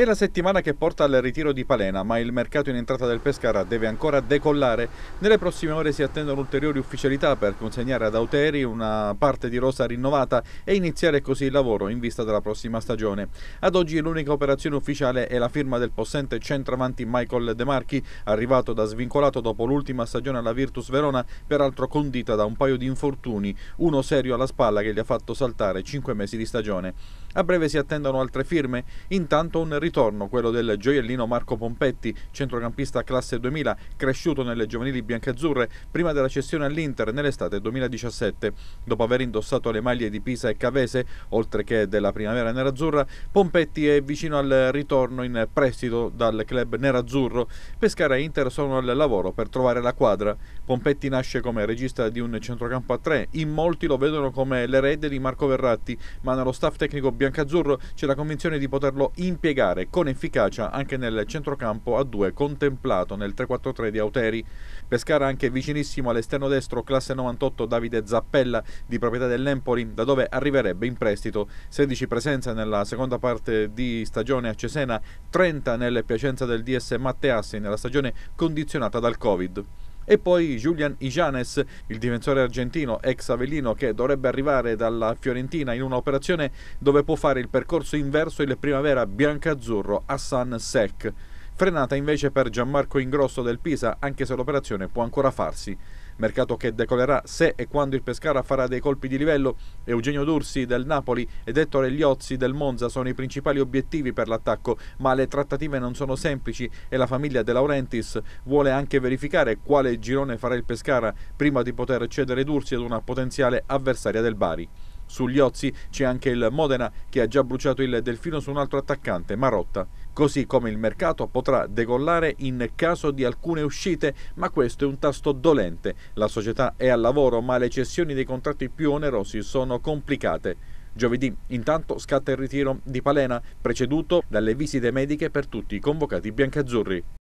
È la settimana che porta al ritiro di Palena, ma il mercato in entrata del Pescara deve ancora decollare. Nelle prossime ore si attendono ulteriori ufficialità per consegnare ad Auteri una parte di rosa rinnovata e iniziare così il lavoro in vista della prossima stagione. Ad oggi l'unica operazione ufficiale è la firma del possente centravanti Michael De Marchi, arrivato da svincolato dopo l'ultima stagione alla Virtus Verona, peraltro condita da un paio di infortuni, uno serio alla spalla che gli ha fatto saltare 5 mesi di stagione. A breve si attendono altre firme, intanto un ritorno ritorno, quello del gioiellino Marco Pompetti, centrocampista classe 2000, cresciuto nelle giovanili biancazzurre prima della cessione all'Inter nell'estate 2017. Dopo aver indossato le maglie di Pisa e Cavese, oltre che della primavera nerazzurra, Pompetti è vicino al ritorno in prestito dal club nerazzurro. Pescara e Inter sono al lavoro per trovare la quadra. Pompetti nasce come regista di un centrocampo a tre, in molti lo vedono come l'erede di Marco Verratti, ma nello staff tecnico biancazzurro c'è la convinzione di poterlo impiegare regolare, con efficacia anche nel centrocampo a 2 contemplato nel 3-4-3 di Auteri. Pescara anche vicinissimo all'esterno destro classe 98 Davide Zappella di proprietà dell'Empoli, da dove arriverebbe in prestito 16 presenze nella seconda parte di stagione a Cesena, 30 nel Piacenza del DS Matteassi nella stagione condizionata dal Covid e poi Julian Ijanes, il difensore argentino ex Avellino che dovrebbe arrivare dalla Fiorentina in un'operazione dove può fare il percorso inverso il primavera biancazzurro Hassan Sek. Frenata invece per Gianmarco Ingrosso del Pisa, anche se l'operazione può ancora farsi mercato che decolerà se e quando il Pescara farà dei colpi di livello. Eugenio Dursi del Napoli ed Ettore Gliozzi del Monza sono i principali obiettivi per l'attacco, ma le trattative non sono semplici e la famiglia De Laurentiis vuole anche verificare quale girone farà il Pescara prima di poter cedere Dursi ad una potenziale avversaria del Bari. Sugli Ozzi c'è anche il Modena che ha già bruciato il Delfino su un altro attaccante, Marotta. Così come il mercato potrà decollare in caso di alcune uscite, ma questo è un tasto dolente. La società è al lavoro, ma le cessioni dei contratti più onerosi sono complicate. Giovedì intanto scatta il ritiro di Palena, preceduto dalle visite mediche per tutti i convocati biancazzurri.